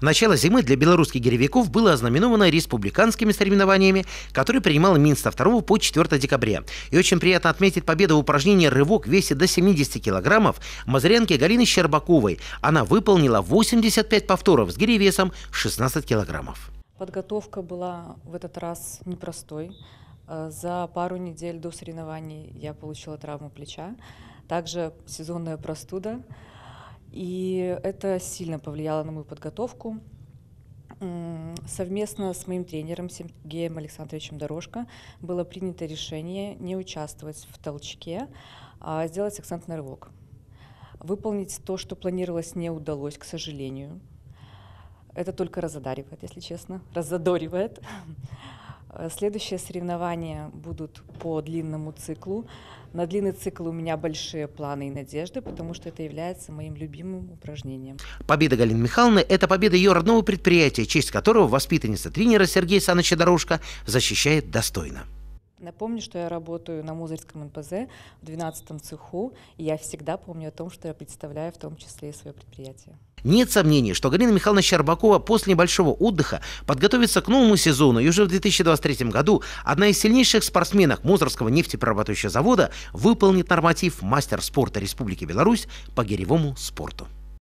Начало зимы для белорусских гиревиков было ознаменовано республиканскими соревнованиями, которые принимал Минск со 2 по 4 декабря. И очень приятно отметить победу в упражнении «Рывок» в весе до 70 килограммов мазырянки Галины Щербаковой. Она выполнила 85 повторов с гиревесом 16 килограммов. Подготовка была в этот раз непростой. Э, за пару недель до соревнований я получила травму плеча, также сезонная простуда – и это сильно повлияло на мою подготовку. Совместно с моим тренером Сергеем Александровичем Дорожко было принято решение не участвовать в толчке, а сделать акцент на рывок. Выполнить то, что планировалось, не удалось, к сожалению. Это только разодаривает, если честно, разодоривает. Э, следующие соревнования будут по длинному циклу. На длинный цикл у меня большие планы и надежды, потому что это является моим любимым упражнением. Победа Галины Михайловны – это победа ее родного предприятия, честь которого воспитанница тренера Сергея Саныча Дорожко защищает достойно. Напомню, что я работаю на Музырском НПЗ в 12 цеху, и я всегда помню о том, что я представляю в том числе и свое предприятие. Нет сомнений, что Галина Михайловна Щербакова после небольшого отдыха подготовится к новому сезону и уже в 2023 году одна из сильнейших спортсменок Мозорского нефтеперерабатывающего завода выполнит норматив мастер спорта Республики Беларусь по гиревому спорту.